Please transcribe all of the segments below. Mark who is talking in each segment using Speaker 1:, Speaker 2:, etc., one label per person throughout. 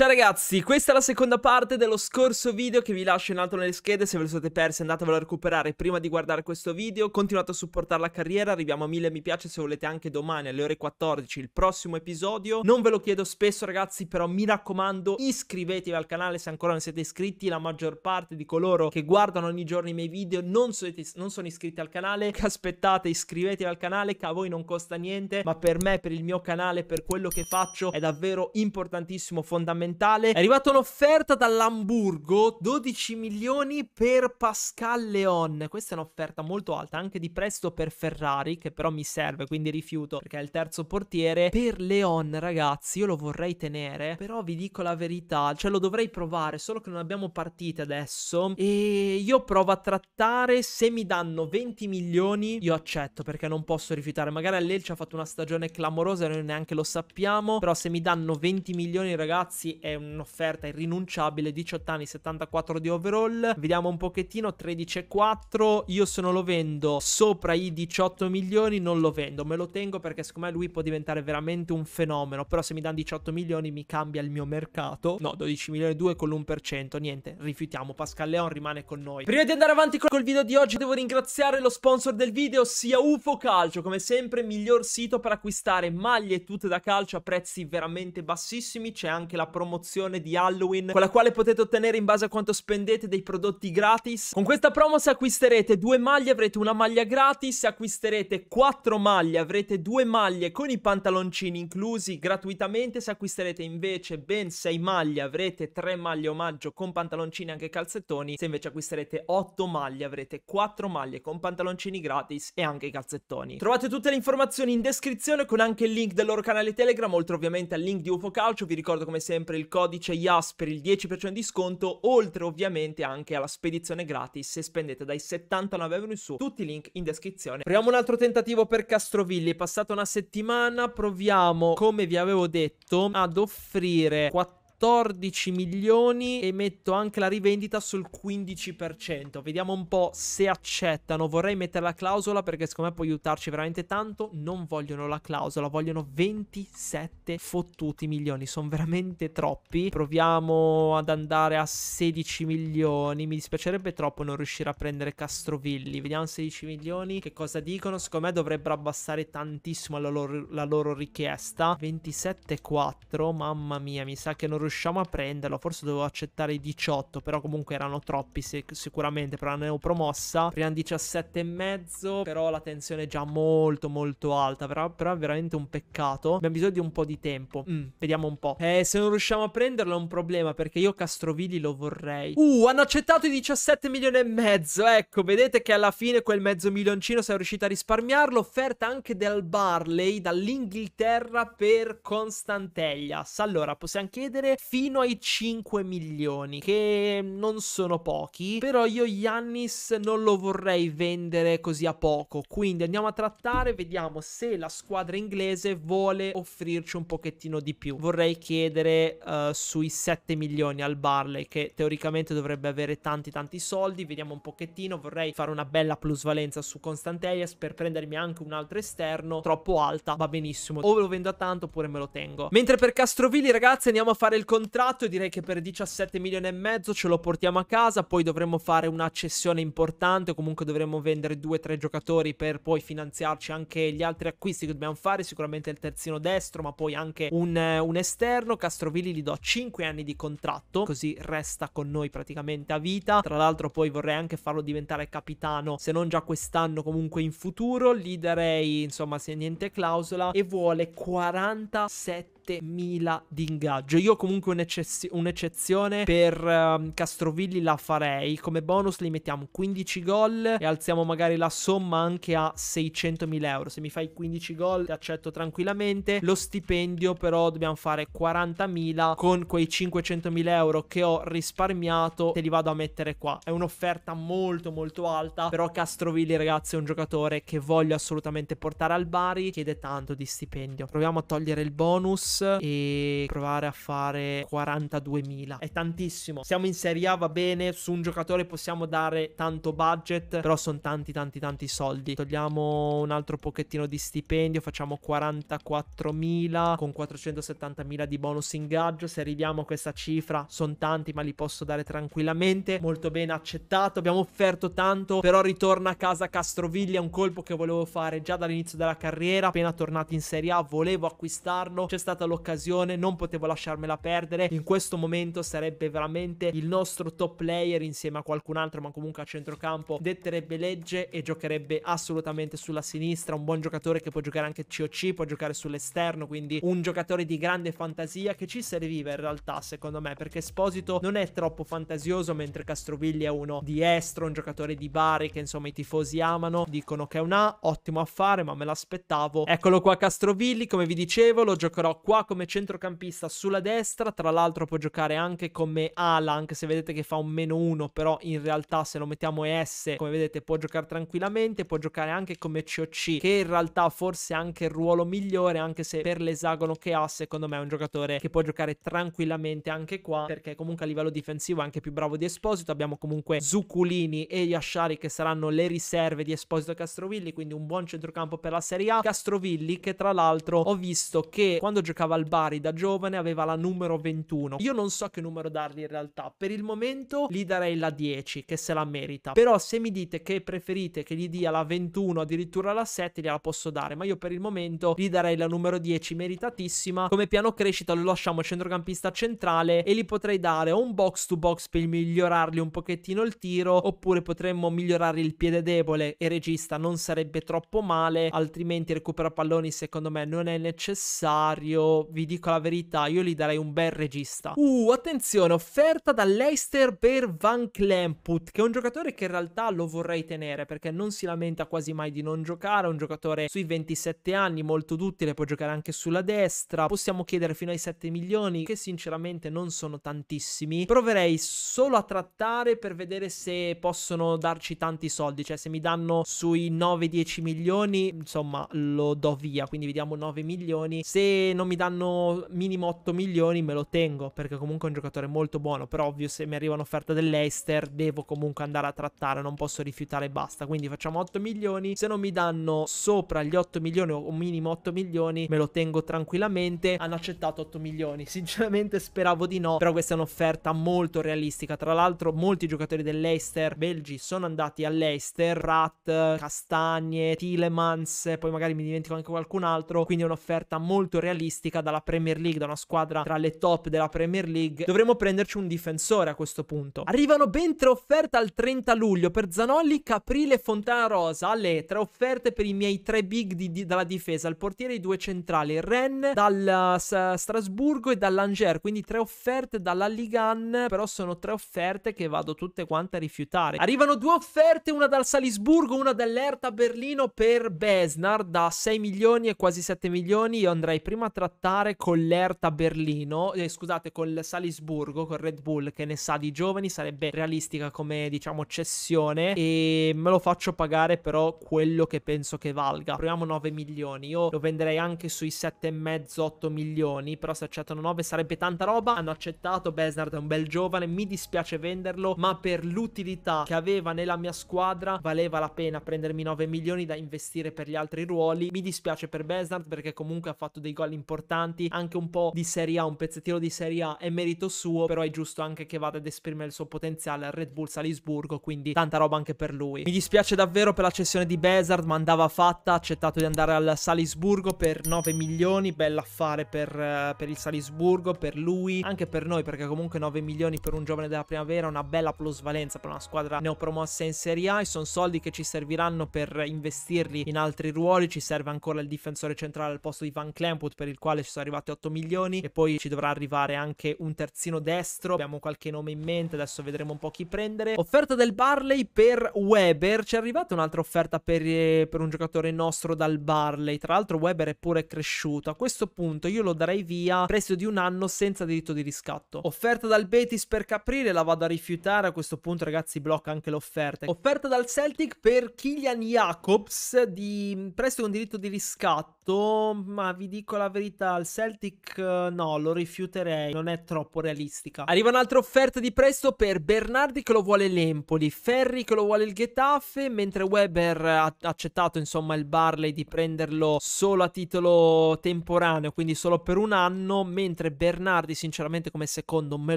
Speaker 1: Ciao ragazzi, questa è la seconda parte dello scorso video che vi lascio in alto nelle schede, se ve lo siete persi andatevelo a recuperare prima di guardare questo video, continuate a supportare la carriera, arriviamo a 1000 mi piace se volete anche domani alle ore 14 il prossimo episodio, non ve lo chiedo spesso ragazzi però mi raccomando iscrivetevi al canale se ancora non siete iscritti, la maggior parte di coloro che guardano ogni giorno i miei video non, siete, non sono iscritti al canale, che aspettate iscrivetevi al canale che a voi non costa niente, ma per me, per il mio canale, per quello che faccio è davvero importantissimo, fondamentale fondamentale. È arrivata un'offerta dall'Amburgo, 12 milioni per Pascal Leon. Questa è un'offerta molto alta, anche di prestito per Ferrari, che però mi serve, quindi rifiuto perché è il terzo portiere. Per Leon, ragazzi, io lo vorrei tenere, però vi dico la verità, cioè lo dovrei provare, solo che non abbiamo partite adesso. E io provo a trattare, se mi danno 20 milioni, io accetto perché non posso rifiutare. Magari a Lelci ha fatto una stagione clamorosa e noi neanche lo sappiamo, però se mi danno 20 milioni, ragazzi, è un'offerta irrinunciabile, 18 anni, 74 di overall, vediamo un pochettino, 13,4, io se non lo vendo sopra i 18 milioni non lo vendo, me lo tengo perché secondo me lui può diventare veramente un fenomeno, però se mi danno 18 milioni mi cambia il mio mercato, no 12 milioni e 2 con l'1%, niente, rifiutiamo, Pascal Leon rimane con noi. Prima di andare avanti col video di oggi devo ringraziare lo sponsor del video, sia UFO Calcio, come sempre miglior sito per acquistare maglie tutte da calcio a prezzi veramente bassissimi, c'è anche la pro promozione di Halloween con la quale potete ottenere in base a quanto spendete dei prodotti gratis. Con questa promo se acquisterete due maglie avrete una maglia gratis, se acquisterete quattro maglie avrete due maglie con i pantaloncini inclusi gratuitamente, se acquisterete invece ben sei maglie avrete tre maglie omaggio con pantaloncini e anche calzettoni, se invece acquisterete otto maglie avrete quattro maglie con pantaloncini gratis e anche calzettoni. Trovate tutte le informazioni in descrizione con anche il link del loro canale Telegram, oltre ovviamente al link di UFO Calcio, vi ricordo come sempre sempre il codice IAS per il 10% di sconto, oltre ovviamente anche alla spedizione gratis se spendete dai 79 euro in su. Tutti i link in descrizione. Proviamo un altro tentativo per Castrovilli. È passata una settimana, proviamo, come vi avevo detto, ad offrire 4 14 milioni e metto anche la rivendita sul 15%. Vediamo un po' se accettano. Vorrei mettere la clausola perché secondo me può aiutarci veramente tanto. Non vogliono la clausola, vogliono 27 fottuti milioni. Sono veramente troppi. Proviamo ad andare a 16 milioni. Mi dispiacerebbe troppo non riuscire a prendere Castrovilli. Vediamo 16 milioni. Che cosa dicono? Secondo me dovrebbero abbassare tantissimo la loro, la loro richiesta. 27,4. Mamma mia, mi sa che non riusciamo riusciamo a prenderlo. Forse dovevo accettare i 18, però comunque erano troppi sic- sicuramente ne ho promossa. Prima 17 e mezzo, però la tensione è già molto molto alta, però, però è veramente un peccato. Abbiamo bisogno di un po' di tempo. Mm, vediamo un po'. Eh, se non riusciamo a prenderlo è un problema perché io Castrovilli lo vorrei. Uh, hanno accettato i 17 milioni e mezzo. Ecco, vedete che alla fine quel mezzo milioncino siamo riusciti a risparmiarlo. Offerta anche dal Barley dall'Inghilterra per Constantellias. Allora, possiamo chiedere fino ai 5 milioni, che non sono pochi, però io Yannis non lo vorrei vendere così a poco, quindi andiamo a trattare, vediamo se la squadra inglese vuole offrirci un pochettino di più. Vorrei chiedere uh, sui 7 milioni al Barley, che teoricamente dovrebbe avere tanti tanti soldi, vediamo un pochettino, vorrei fare una bella plusvalenza su Constanteles per prendermi anche un altro esterno, troppo alta, va benissimo, o lo vendo a tanto oppure me lo tengo. Mentre per Castrovilli ragazzi andiamo a fare il contratto direi che per 17 milioni e mezzo ce lo portiamo a casa, poi dovremmo fare una cessione importante, comunque dovremmo vendere 2-3 giocatori per poi finanziarci anche gli altri acquisti che dobbiamo fare, sicuramente il terzino destro, ma poi anche un, eh, un esterno. Castrovilli gli do 5 anni di contratto, così resta con noi praticamente a vita. Tra l'altro poi vorrei anche farlo diventare capitano, se non già quest'anno comunque in futuro. Gli darei, insomma, se niente clausola e vuole 47 7000 di ingaggio. Io comunque un'eccezione per um, Castrovilli la farei. Come bonus li mettiamo 15 gol e alziamo magari la somma anche a 600.000 euro. Se mi fai 15 gol ti accetto tranquillamente. Lo stipendio però dobbiamo fare 40.000 con quei 500.000 euro che ho risparmiato te li vado a mettere qua. È un'offerta molto molto alta, però Castrovilli ragazzi è un giocatore che voglio assolutamente portare al Bari, chiede tanto di stipendio. Proviamo a togliere il bonus Bucks e provare a fare 42.000. È tantissimo. Siamo in Serie A, va bene, su un giocatore possiamo dare tanto budget, però sono tanti tanti tanti soldi. Togliamo un altro pochettino di stipendio, facciamo 44.000 con 470.000 di bonus ingaggio. Se arriviamo a questa cifra, sono tanti, ma li posso dare tranquillamente. Molto bene accettato, abbiamo offerto tanto, però ritorna a casa Castroviglia, un colpo che volevo fare già dall'inizio della carriera, appena tornati in Serie A, volevo acquistarlo. C'è stata stata l'occasione, non potevo lasciarmela perdere. In questo momento sarebbe veramente il nostro top player insieme a qualcun altro, ma comunque a centrocampo, detterebbe legge e giocherebbe assolutamente sulla sinistra. Un buon giocatore che può giocare anche COC, può giocare sull'esterno, quindi un giocatore di grande fantasia che ci serviva in realtà, secondo me, perché Esposito non è troppo fantasioso, mentre Castrovilli è uno di estro, un giocatore di Bari che insomma i tifosi amano, dicono che è un A, ottimo affare, ma me l'aspettavo. Eccolo qua Castrovilli, come vi dicevo, lo giocherò qua come centrocampista sulla destra, tra l'altro può giocare anche come ala, anche se vedete che fa un meno 1, però in realtà se lo mettiamo S, come vedete può giocare tranquillamente, può giocare anche come COC, che in realtà forse è anche il ruolo migliore, anche se per l'esagono che ha, secondo me è un giocatore che può giocare tranquillamente anche qua, perché comunque a livello difensivo è anche più bravo di Esposito, abbiamo comunque Zuculini e Yashari che saranno le riserve di Esposito Castrovilli, quindi un buon centrocampo per la Serie A. Castrovilli che tra l'altro ho visto che quando giocava Cavalbari da giovane aveva la numero 21. Io non so che numero dargli in realtà. Per il momento gli darei la 10, che se la merita. Però se mi dite che preferite che gli dia la 21, addirittura la 7, gliela posso dare. Ma io per il momento gli darei la numero 10, meritatissima. Come piano crescita lo lasciamo centrocampista centrale e gli potrei dare o un box to box per migliorargli un pochettino il tiro, oppure potremmo migliorare il piede debole e regista non sarebbe troppo male, altrimenti recupera palloni secondo me non è necessario vi dico la verità, io gli darei un bel regista. Uh, attenzione, offerta dall'Eister per Van Klemput, che è un giocatore che in realtà lo vorrei tenere perché non si lamenta quasi mai di non giocare, è un giocatore sui 27 anni, molto duttile, può giocare anche sulla destra, possiamo chiedere fino ai 7 milioni, che sinceramente non sono tantissimi. Proverei solo a trattare per vedere se possono darci tanti soldi, cioè se mi danno sui 9-10 milioni, insomma lo do via, quindi vediamo 9 milioni. Se non mi danno minimo 8 milioni me lo tengo perché comunque è un giocatore molto buono, però ovvio se mi arriva un'offerta dell'Eister devo comunque andare a trattare, non posso rifiutare e basta, quindi facciamo 8 milioni, se non mi danno sopra gli 8 milioni o minimo 8 milioni me lo tengo tranquillamente, hanno accettato 8 milioni, sinceramente speravo di no, però questa è un'offerta molto realistica, tra l'altro molti giocatori dell'Eister belgi sono andati all'Eister, Rat, Castagne, Tilemans, poi magari mi dimentico anche qualcun altro, quindi è un'offerta molto realistica classifica dalla Premier League, da una squadra tra le top della Premier League, dovremmo prenderci un difensore a questo punto. Arrivano ben tre offerte al 30 luglio per Zanolli, Caprile e Fontana Rosa. Alle tre offerte per i miei tre big di, di, dalla difesa, il portiere e i due centrali, Ren dal uh, Strasburgo e dall'Angers, quindi tre offerte dalla Ligan, però sono tre offerte che vado tutte quante a rifiutare. Arrivano due offerte, una dal Salisburgo, una dall'Erta Berlino per Besnar da 6 milioni e quasi 7 milioni. Io andrei prima a trattare impattare con l'Erta Berlino, eh, scusate, col Salisburgo, con Red Bull che ne sa di giovani, sarebbe realistica come diciamo cessione e me lo faccio pagare però quello che penso che valga. Proviamo 9 milioni, io lo venderei anche sui 7,5 8 milioni, però se accettano 9 sarebbe tanta roba. Hanno accettato, Besnard è un bel giovane, mi dispiace venderlo, ma per l'utilità che aveva nella mia squadra valeva la pena prendermi 9 milioni da investire per gli altri ruoli. Mi dispiace per Besnard perché comunque ha fatto dei gol importanti importanti, anche un po' di Serie A, un pezzettino di Serie A è merito suo, però è giusto anche che vada ad esprimere il suo potenziale al Red Bull Salisburgo, quindi tanta roba anche per lui. Mi dispiace davvero per la cessione di Bezard, ma andava fatta, ha accettato di andare al Salisburgo per 9 milioni, bell'affare per, eh, per il Salisburgo, per lui, anche per noi, perché comunque 9 milioni per un giovane della primavera è una bella plusvalenza per una squadra neopromossa in Serie A e sono soldi che ci serviranno per investirli in altri ruoli, ci serve ancora il difensore centrale al posto di Van Klemput per il quale quale ci sono arrivati 8 milioni e poi ci dovrà arrivare anche un terzino destro. Abbiamo qualche nome in mente, adesso vedremo un po' chi prendere. Offerta del Barley per Weber. Ci è arrivata un'altra offerta per, eh, per, un giocatore nostro dal Barley. Tra l'altro Weber è pure cresciuto. A questo punto io lo darei via presto di un anno senza diritto di riscatto. Offerta dal Betis per Caprile, la vado a rifiutare. A questo punto ragazzi blocca anche l'offerta. Offerta dal Celtic per Kylian Jacobs di presto con diritto di riscatto, ma vi dico la verità partita al Celtic eh, no, lo rifiuterei, non è troppo realistica. Arriva un'altra offerta di presto per Bernardi che lo vuole l'Empoli, Ferri che lo vuole il Getafe, mentre Weber ha accettato insomma il Barley di prenderlo solo a titolo temporaneo, quindi solo per un anno, mentre Bernardi sinceramente come secondo me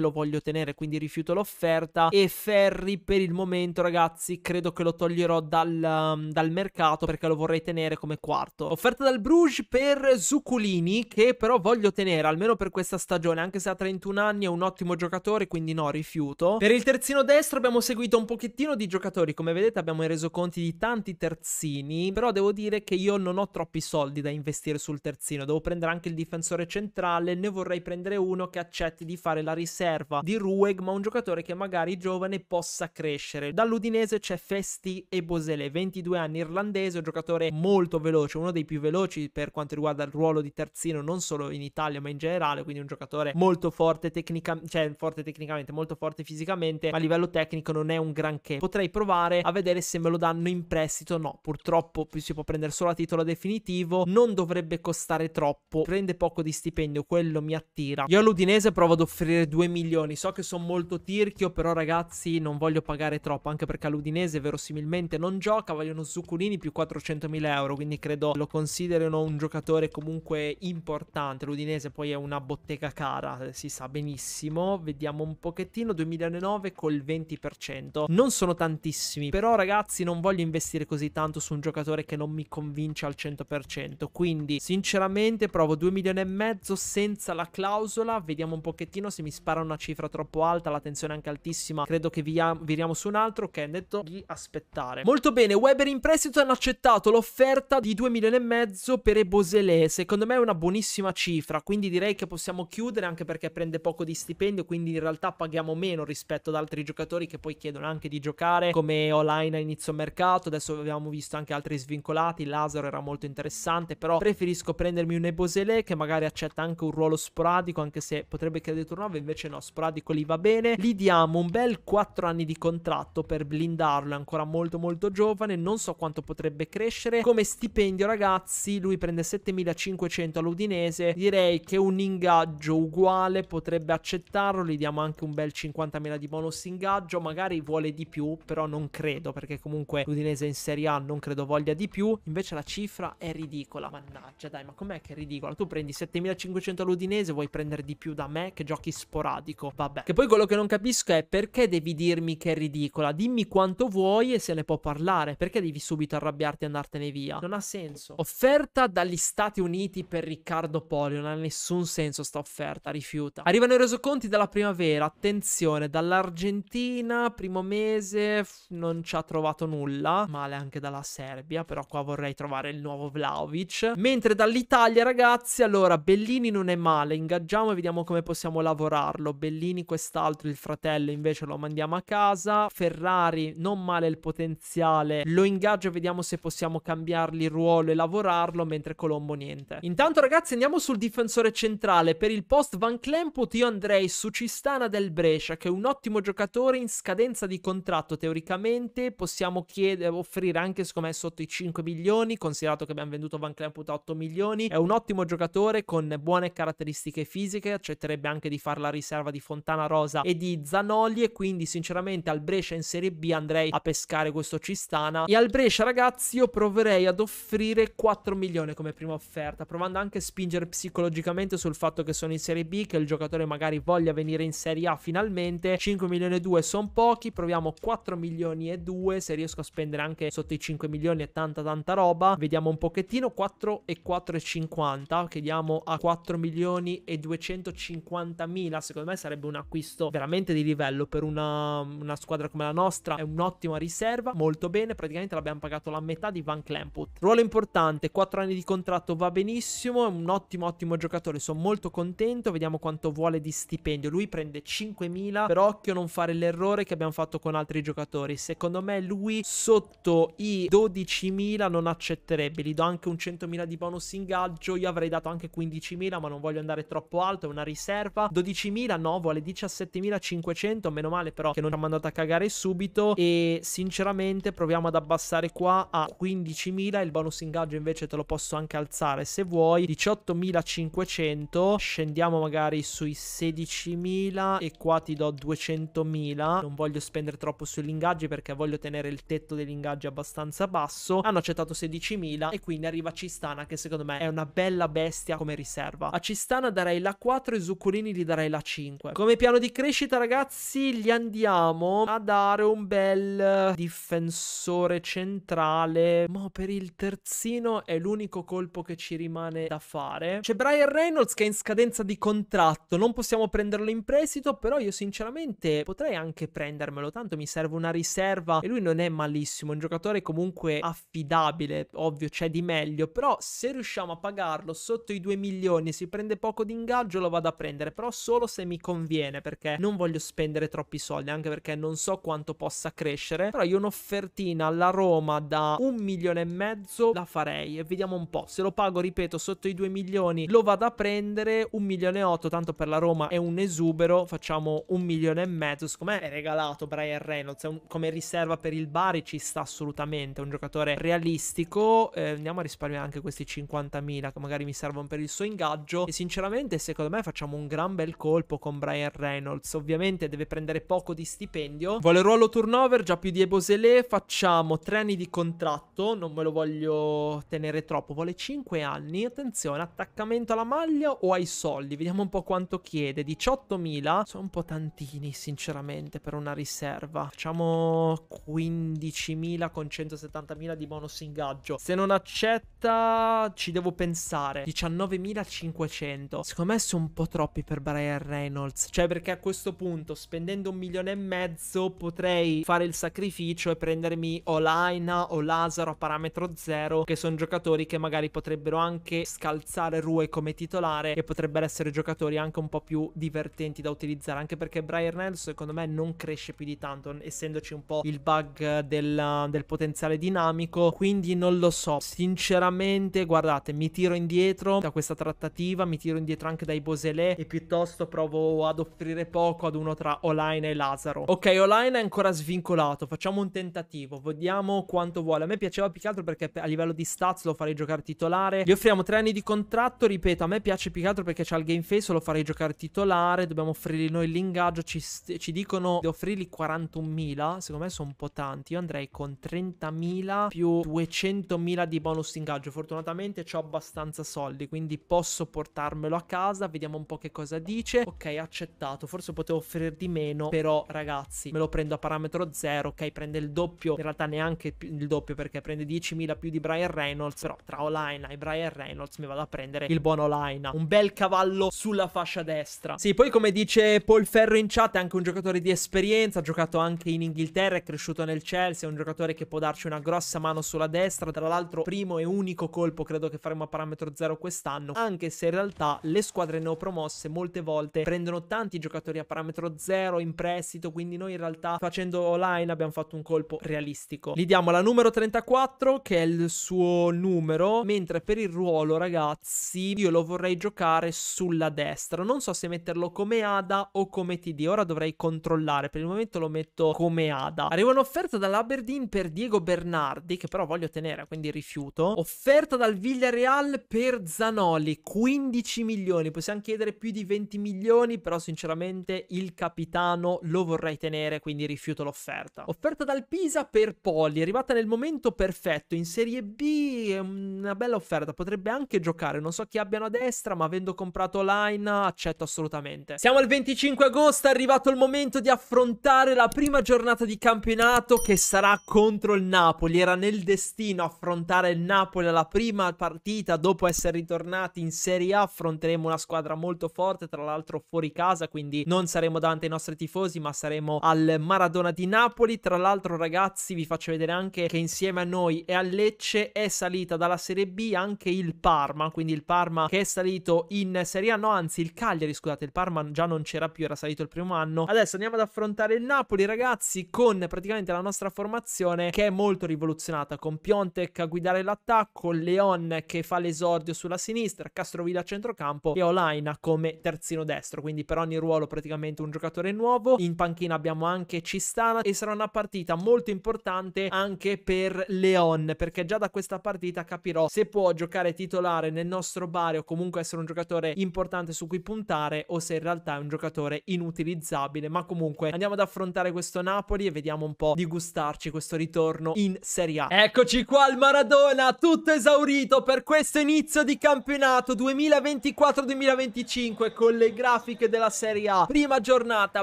Speaker 1: lo voglio tenere, quindi rifiuto l'offerta e Ferri per il momento ragazzi credo che lo toglierò dal, dal mercato perché lo vorrei tenere come quarto. Offerta dal Bruges per Zuculini che però voglio tenere almeno per questa stagione, anche se ha 31 anni è un ottimo giocatore, quindi no, rifiuto. Per il terzino destro abbiamo seguito un pochettino di giocatori, come vedete abbiamo reso conti di tanti terzini, però devo dire che io non ho troppi soldi da investire sul terzino, devo prendere anche il difensore centrale, ne vorrei prendere uno che accetti di fare la riserva di Rueg, ma un giocatore che magari giovane possa crescere. Dall'Udinese c'è Festi e Bosele, 22 anni irlandese, un giocatore molto veloce, uno dei più veloci per quanto riguarda il ruolo di terzino non solo in Italia ma in generale, quindi un giocatore molto forte tecnicamente, cioè forte tecnicamente, molto forte fisicamente, ma a livello tecnico non è un granché. Potrei provare a vedere se me lo danno in prestito, no, purtroppo si può prendere solo a titolo definitivo, non dovrebbe costare troppo, prende poco di stipendio, quello mi attira. Io all'Udinese provo ad offrire 2 milioni, so che sono molto tirchio, però ragazzi non voglio pagare troppo, anche perché all'Udinese verosimilmente non gioca, vogliono Zuccolini più 400.000 euro, quindi credo lo considerino un giocatore comunque importante importante. L'Udinese poi è una bottega cara, eh, si sa benissimo. Vediamo un pochettino. 2009 col 20%. Non sono tantissimi, però ragazzi non voglio investire così tanto su un giocatore che non mi convince al 100%. Quindi sinceramente provo 2 milioni e mezzo senza la clausola. Vediamo un pochettino se mi spara una cifra troppo alta. La tensione è anche altissima. Credo che viriamo su un altro che è detto di aspettare. Molto bene, Weber in prestito hanno accettato l'offerta di 2 milioni e mezzo per Ebosele. Secondo me è una buonissima buonissima cifra, quindi direi che possiamo chiudere anche perché prende poco di stipendio, quindi in realtà paghiamo meno rispetto ad altri giocatori che poi chiedono anche di giocare come online a inizio mercato, adesso avevamo visto anche altri svincolati, Lazaro era molto interessante, però preferisco prendermi un Ebosele che magari accetta anche un ruolo sporadico, anche se potrebbe chiedere turnover, invece no, sporadico lì va bene, gli diamo un bel 4 anni di contratto per blindarlo, è ancora molto molto giovane, non so quanto potrebbe crescere, come stipendio ragazzi lui prende 7500 all'Udine cinese, direi che un ingaggio uguale potrebbe accettarlo. Gli diamo anche un bel 50.000 di bonus ingaggio. Magari vuole di più, però non credo, perché comunque l'Udinese in Serie A non credo voglia di più. Invece la cifra è ridicola. Mannaggia, dai, ma com'è che è ridicola? Tu prendi 7.500 all'Udinese, vuoi prendere di più da me che giochi sporadico. Vabbè. Che poi quello che non capisco è perché devi dirmi che è ridicola. Dimmi quanto vuoi e se ne può parlare. Perché devi subito arrabbiarti e andartene via? Non ha senso. Offerta dagli Stati Uniti per Riccardo. Riccardo Polio, non ha nessun senso sta offerta, rifiuta. Arrivano i resoconti della primavera, attenzione, dall'Argentina, primo mese, non ci ha trovato nulla, male anche dalla Serbia, però qua vorrei trovare il nuovo Vlaovic. Mentre dall'Italia, ragazzi, allora, Bellini non è male, ingaggiamo e vediamo come possiamo lavorarlo. Bellini quest'altro, il fratello, invece lo mandiamo a casa. Ferrari, non male il potenziale, lo ingaggio e vediamo se possiamo cambiargli ruolo e lavorarlo, mentre Colombo niente. Intanto, ragazzi, ragazzi, andiamo sul difensore centrale. Per il post Van Klempot io andrei su Cistana del Brescia, che è un ottimo giocatore in scadenza di contratto teoricamente. Possiamo chiedere, offrire anche, secondo me, sotto i 5 milioni, considerato che abbiamo venduto Van Klempot a 8 milioni. È un ottimo giocatore con buone caratteristiche fisiche, accetterebbe anche di fare la riserva di Fontana Rosa e di Zanoli e quindi sinceramente al Brescia in Serie B andrei a pescare questo Cistana. E al Brescia, ragazzi, io proverei ad offrire 4 milioni come prima offerta, provando anche a spingere psicologicamente sul fatto che sono in Serie B, che il giocatore magari voglia venire in Serie A finalmente. 5 milioni e 2 sono pochi, proviamo 4 milioni e 2 se riesco a spendere anche sotto i 5 milioni e tanta tanta roba. Vediamo un pochettino 4 e 4,50, chiediamo a 4 milioni e 250 mila, secondo me sarebbe un acquisto veramente di livello per una, una squadra come la nostra, è un'ottima riserva, molto bene, praticamente l'abbiamo pagato la metà di Van Clamput. Ruolo importante, 4 anni di contratto va benissimo, è un un ottimo, ottimo giocatore. Sono molto contento. Vediamo quanto vuole di stipendio. Lui prende 5.000. Per occhio non fare l'errore che abbiamo fatto con altri giocatori. Secondo me lui sotto i 12.000 non accetterebbe. Gli do anche un 100.000 di bonus ingaggio. Io avrei dato anche 15.000, ma non voglio andare troppo alto. È una riserva. 12.000 no, vuole 17.500. Meno male però che non ci ha mandato a cagare subito. E sinceramente proviamo ad abbassare qua a 15.000. Il bonus ingaggio invece te lo posso anche alzare se vuoi. 18.000. 18.500, scendiamo magari sui 16.000 e qua ti do 200.000. Non voglio spendere troppo sugli ingaggi perché voglio tenere il tetto degli ingaggi abbastanza basso. Hanno accettato 16.000 e quindi arriva Cistana che secondo me è una bella bestia come riserva. A Cistana darei la 4 e Zuccolini gli darei la 5. Come piano di crescita ragazzi gli andiamo a dare un bel difensore centrale. Ma per il terzino è l'unico colpo che ci rimane da fare fare. C'è Brian Reynolds che è in scadenza di contratto, non possiamo prenderlo in prestito, però io sinceramente potrei anche prendermelo, tanto mi serve una riserva e lui non è malissimo, è un giocatore comunque affidabile, ovvio c'è di meglio, però se riusciamo a pagarlo sotto i 2 milioni, e si prende poco di ingaggio lo vado a prendere, però solo se mi conviene perché non voglio spendere troppi soldi, anche perché non so quanto possa crescere, però io un'offertina alla Roma da un milione e mezzo la farei e vediamo un po', se lo pago ripeto sotto i 2 milioni milioni lo vado a prendere, un milione e otto, tanto per la Roma è un esubero, facciamo un milione e mezzo, siccome è regalato Brian Reynolds, un, come riserva per il Bari ci sta assolutamente, è un giocatore realistico, eh, andiamo a risparmiare anche questi 50.000 che magari mi servono per il suo ingaggio e sinceramente secondo me facciamo un gran bel colpo con Brian Reynolds, ovviamente deve prendere poco di stipendio, vuole ruolo turnover, già più di Ebosele, facciamo tre anni di contratto, non me lo voglio tenere troppo, vuole 5 anni, attenzione attaccamento alla maglia o ai soldi? Vediamo un po' quanto chiede. 18.000. Sono un po' tantini, sinceramente, per una riserva. Facciamo 15.000 con 170.000 di bonus ingaggio. Se non accetta, ci devo pensare. 19.500. Secondo me sono un po' troppi per Brian Reynolds. Cioè, perché a questo punto, spendendo un milione e mezzo, potrei fare il sacrificio e prendermi o Laina o Lazaro a parametro zero, che sono giocatori che magari potrebbero anche scalzare piazzare Rue come titolare e potrebbero essere giocatori anche un po' più divertenti da utilizzare, anche perché Brian Nelson secondo me non cresce più di tanto, essendoci un po' il bug del, del potenziale dinamico, quindi non lo so. Sinceramente, guardate, mi tiro indietro da questa trattativa, mi tiro indietro anche dai Boselé e piuttosto provo ad offrire poco ad uno tra Olaine e Lazaro. Ok, Olaine è ancora svincolato, facciamo un tentativo, vediamo quanto vuole. A me piaceva più che altro perché a livello di stats lo farei giocare titolare. Gli offriamo tre anni di contratto contratto, ripeto, a me piace più che altro perché c'ha il game face, lo farei giocare titolare, dobbiamo offrirgli noi l'ingaggio, ci, st- ci dicono di offrirgli 41.000, secondo me sono un po' tanti, io andrei con 30.000 più 200.000 di bonus ingaggio, fortunatamente ho abbastanza soldi, quindi posso portarmelo a casa, vediamo un po' che cosa dice, ok accettato, forse potevo offrire di meno, però ragazzi me lo prendo a parametro 0, ok prende il doppio, in realtà neanche il doppio perché prende 10.000 più di Brian Reynolds, però tra online e Brian Reynolds mi vado a a prendere il buono Laina. Un bel cavallo sulla fascia destra. Sì, poi come dice Paul Ferro in chat è anche un giocatore di esperienza, ha giocato anche in Inghilterra, è cresciuto nel Chelsea, è un giocatore che può darci una grossa mano sulla destra, tra l'altro primo e unico colpo credo che faremo a parametro zero quest'anno, anche se in realtà le squadre neopromosse molte volte prendono tanti giocatori a parametro zero in prestito, quindi noi in realtà facendo online abbiamo fatto un colpo realistico. Gli diamo la numero 34 che è il suo numero, mentre per il ruolo ragazzi spazi, io lo vorrei giocare sulla destra. Non so se metterlo come Ada o come TD. Ora dovrei controllare. Per il momento lo metto come Ada. Arriva un'offerta dall'Aberdeen per Diego Bernardi, che però voglio tenere, quindi rifiuto. Offerta dal Villarreal per Zanoli, 15 milioni. Possiamo chiedere più di 20 milioni, però sinceramente il capitano lo vorrei tenere, quindi rifiuto l'offerta. Offerta dal Pisa per Poli, arrivata nel momento perfetto. In Serie B è una bella offerta, potrebbe anche giocare giocare. Non so chi abbiano a destra, ma avendo comprato Line accetto assolutamente. Siamo al 25 agosto, è arrivato il momento di affrontare la prima giornata di campionato che sarà contro il Napoli. Era nel destino affrontare il Napoli alla prima partita dopo essere ritornati in Serie A. Affronteremo una squadra molto forte, tra l'altro fuori casa, quindi non saremo davanti ai nostri tifosi, ma saremo al Maradona di Napoli. Tra l'altro ragazzi vi faccio vedere anche che insieme a noi e a Lecce è salita dalla Serie B anche il Parma, quindi il Parma che è salito in Serie A, no anzi il Cagliari scusate, il Parma già non c'era più, era salito il primo anno. Adesso andiamo ad affrontare il Napoli ragazzi con praticamente la nostra formazione che è molto rivoluzionata con Piontek a guidare l'attacco, Leon che fa l'esordio sulla sinistra, Castrovilla a centrocampo e Olaina come terzino destro, quindi per ogni ruolo praticamente un giocatore nuovo. In panchina abbiamo anche Cistana e sarà una partita molto importante anche per Leon perché già da questa partita capirò se può giocare titolare nel nel nostro bar o comunque essere un giocatore importante su cui puntare o se in realtà è un giocatore inutilizzabile. Ma comunque andiamo ad affrontare questo Napoli e vediamo un po' di gustarci questo ritorno in Serie A. Eccoci qua al Maradona, tutto esaurito per questo inizio di campionato 2024-2025 con le grafiche della Serie A. Prima giornata,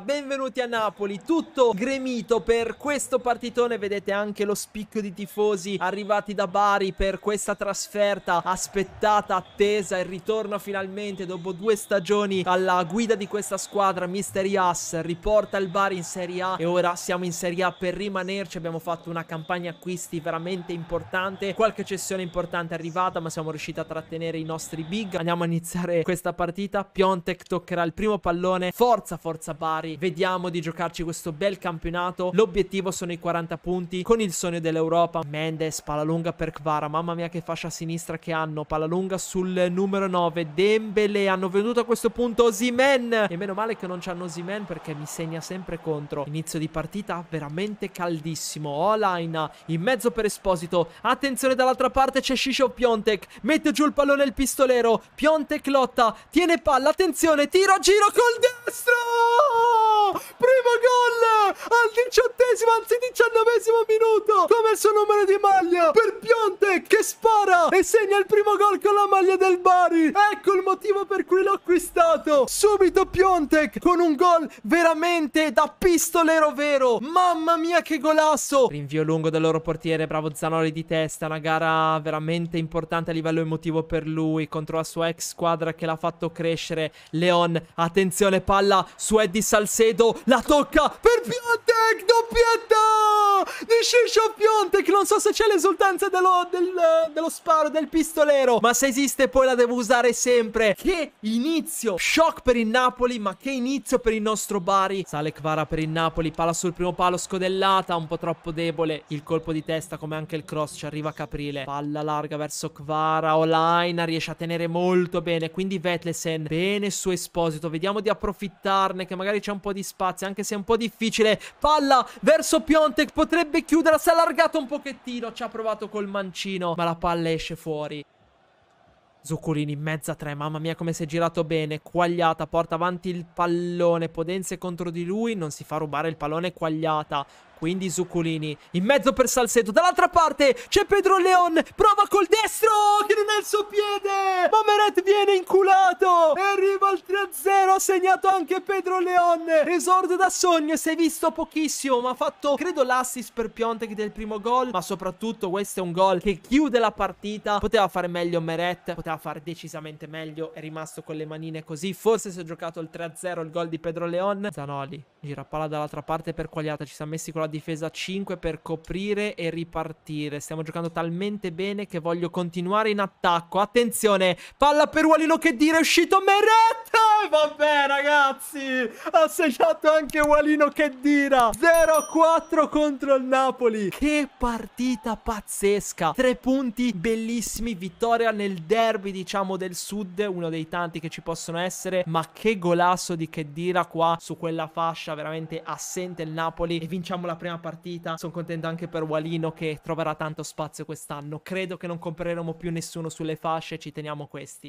Speaker 1: benvenuti a Napoli, tutto gremito per questo partitone. Vedete anche lo spicco di tifosi arrivati da Bari per questa trasferta aspettata stata attesa e ritorno finalmente dopo due stagioni alla guida di questa squadra Mister Yas riporta il Bari in Serie A e ora siamo in Serie A per rimanerci abbiamo fatto una campagna acquisti veramente importante qualche cessione importante è arrivata ma siamo riusciti a trattenere i nostri big andiamo a iniziare questa partita Piontek toccherà il primo pallone forza forza Bari vediamo di giocarci questo bel campionato l'obiettivo sono i 40 punti con il sogno dell'Europa Mendes palla lunga per Kvara mamma mia che fascia sinistra che hanno palla lunga sul numero 9 Dembele hanno venduto a questo punto Osimen e meno male che non c'hanno Osimen perché mi segna sempre contro inizio di partita veramente caldissimo Olaina in mezzo per Esposito attenzione dall'altra parte c'è Shisho Piontek mette giù il pallone il pistolero Piontek lotta tiene palla attenzione tiro giro col destro primo gol al diciottesimo anzi diciannovesimo minuto come il suo numero di maglia per Piontek che spara e segna il primo gol con la maglia del Bari. Ecco il motivo per cui l'ho acquistato. Subito Piontek con un gol veramente da pistolero vero. Mamma mia che golasso. Rinvio lungo del loro portiere, bravo Zanoli di testa. Una gara veramente importante a livello emotivo per lui contro la sua ex squadra che l'ha fatto crescere. Leon, attenzione palla su Eddie Salcedo. La tocca per Piontek. Doppietta di Shisho Piontek. Non so se c'è l'esultanza dello, del, dello sparo del pistolero. Ma se esiste e poi la devo usare sempre. Che inizio! Shock per il Napoli, ma che inizio per il nostro Bari. Sale Kvara per il Napoli, palla sul primo palo, scodellata, un po' troppo debole. Il colpo di testa, come anche il cross, ci arriva Caprile. Palla larga verso Kvara, Olaina riesce a tenere molto bene, quindi Vetlesen, bene su Esposito. Vediamo di approfittarne, che magari c'è un po' di spazio, anche se è un po' difficile. Palla verso Piontek, potrebbe chiudere, si è allargato un pochettino, ci ha provato col mancino, ma la palla esce fuori. Zuccolini in mezzo a tre, mamma mia come si è girato bene, Quagliata porta avanti il pallone, Podenze contro di lui, non si fa rubare il pallone, Quagliata quindi Zuccolini in mezzo per Salseto. Dall'altra parte c'è Pedro Leon. Prova col destro che non è il suo piede. Ma Meret viene inculato. E arriva al 3-0. Ha segnato anche Pedro Leon. Esordio da sogno. Si è visto pochissimo. Ma ha fatto, credo, l'assist per Piontek del primo gol. Ma soprattutto questo è un gol che chiude la partita. Poteva fare meglio Meret. Poteva fare decisamente meglio. È rimasto con le manine così. Forse si è giocato il 3-0 il gol di Pedro Leon. Zanoli gira palla dall'altra parte per Quagliata. Ci siamo messi con la difesa 5 per coprire e ripartire. Stiamo giocando talmente bene che voglio continuare in attacco. Attenzione, palla per Walino che dire, è uscito Meretta! E vabbè ragazzi, ha segnato anche Walino che dira. 0-4 contro il Napoli. Che partita pazzesca. Tre punti bellissimi, vittoria nel derby diciamo del sud, uno dei tanti che ci possono essere. Ma che golasso di Kedira qua su quella fascia, veramente assente il Napoli. E vinciamo la prima partita. Sono contento anche per Walino che troverà tanto spazio quest'anno. Credo che non compreremo più nessuno sulle fasce, ci teniamo questi.